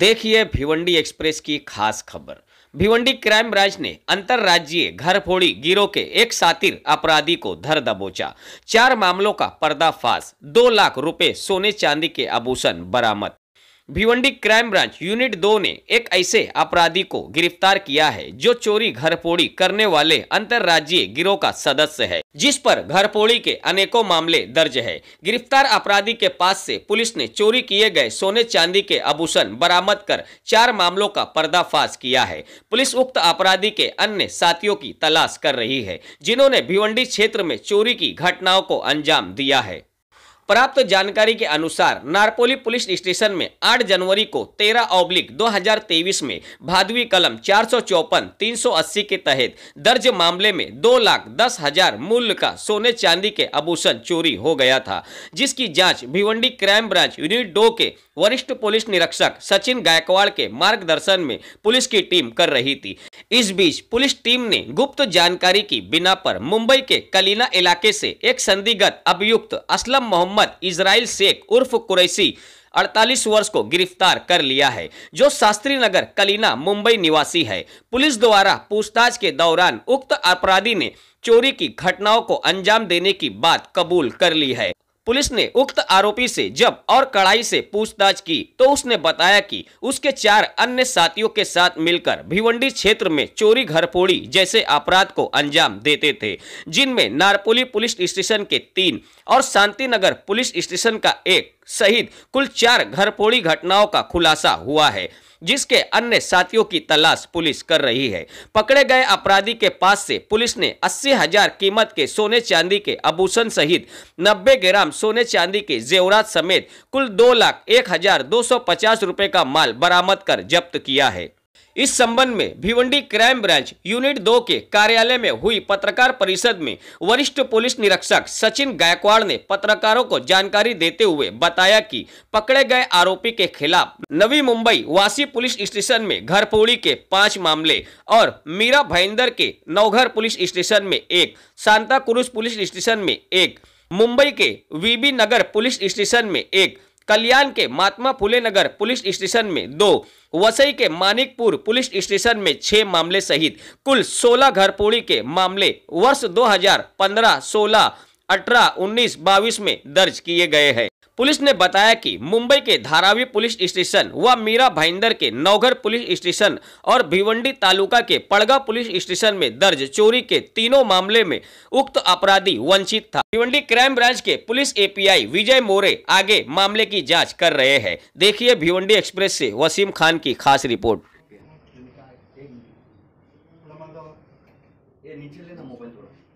देखिए भिवंडी एक्सप्रेस की खास खबर भिवंडी क्राइम ब्रांच ने अंतरराज्यीय घर फोड़ी गिरोह के एक सातिर अपराधी को धर दबोचा चार मामलों का पर्दाफाश दो लाख रुपए सोने चांदी के आभूषण बरामद भिवंडी क्राइम ब्रांच यूनिट दो ने एक ऐसे अपराधी को गिरफ्तार किया है जो चोरी घरपोड़ी करने वाले अंतर्राज्यीय गिरोह का सदस्य है जिस पर घरपोड़ी के अनेकों मामले दर्ज है गिरफ्तार अपराधी के पास से पुलिस ने चोरी किए गए सोने चांदी के आभूषण बरामद कर चार मामलों का पर्दाफाश किया है पुलिस उक्त अपराधी के अन्य साथियों की तलाश कर रही है जिन्होंने भिवंडी क्षेत्र में चोरी की घटनाओं को अंजाम दिया है प्राप्त जानकारी के अनुसार नारपोली पुलिस स्टेशन में 8 जनवरी को 13 ओब्लिक 2023 में भादवी कलम चार सौ के तहत दर्ज मामले में दो लाख दस हजार मूल्य का सोने चांदी के आभूषण चोरी हो गया था जिसकी जांच भिवंडी क्राइम ब्रांच यूनिट दो के वरिष्ठ पुलिस निरीक्षक सचिन गायकवाड़ के मार्गदर्शन में पुलिस की टीम कर रही थी इस बीच पुलिस टीम ने गुप्त जानकारी की बिना पर मुंबई के कलीना इलाके से एक संदिग्ध अभियुक्त असलम मोहम्मद मोहम्मद इसराइल शेख उर्फ कुरैसी 48 वर्ष को गिरफ्तार कर लिया है जो शास्त्री नगर कलीना मुंबई निवासी है पुलिस द्वारा पूछताछ के दौरान उक्त अपराधी ने चोरी की घटनाओं को अंजाम देने की बात कबूल कर ली है पुलिस ने उक्त आरोपी से जब और कड़ाई से पूछताछ की तो उसने बताया कि उसके चार अन्य साथियों के साथ मिलकर भिवंडी क्षेत्र में चोरी घरफोड़ी जैसे अपराध को अंजाम देते थे जिनमें नारपोली पुलिस स्टेशन के तीन और शांति नगर पुलिस स्टेशन का एक सहित कुल चार घरपोड़ी घटनाओं का खुलासा हुआ है जिसके अन्य साथियों की तलाश पुलिस कर रही है पकड़े गए अपराधी के पास से पुलिस ने अस्सी हजार कीमत के सोने चांदी के आभूषण सहित 90 ग्राम सोने चांदी के जेवरात समेत कुल दो लाख एक हजार दो सौ पचास रूपए का माल बरामद कर जब्त किया है इस संबंध में भिवंडी क्राइम ब्रांच यूनिट दो के कार्यालय में हुई पत्रकार परिषद में वरिष्ठ पुलिस निरीक्षक सचिन गायकवाड़ ने पत्रकारों को जानकारी देते हुए बताया कि पकड़े गए आरोपी के खिलाफ नवी मुंबई वासी पुलिस स्टेशन में घरपोड़ी के पांच मामले और मीरा भाईंदर के नवघर पुलिस स्टेशन में एक सांता क्रूज पुलिस स्टेशन में एक मुंबई के वीबी नगर पुलिस स्टेशन में एक कल्याण के महात्मा फुले नगर पुलिस स्टेशन में दो वसई के मानिकपुर पुलिस स्टेशन में छह मामले सहित कुल सोलह घरपोड़ी के मामले वर्ष 2015, 16, 18, 19, 22 में दर्ज किए गए हैं पुलिस ने बताया कि मुंबई के धारावी पुलिस स्टेशन व मीरा भाईंदर के नौघर पुलिस स्टेशन और भिवंडी तालुका के पड़गा पुलिस स्टेशन में दर्ज चोरी के तीनों मामले में उक्त अपराधी वंचित था भिवंडी क्राइम ब्रांच के पुलिस एपीआई विजय मोरे आगे मामले की जाँच कर रहे हैं देखिए भिवंडी एक्सप्रेस से वसीम खान की खास रिपोर्ट नीचे लेना मोबाइल थोड़ा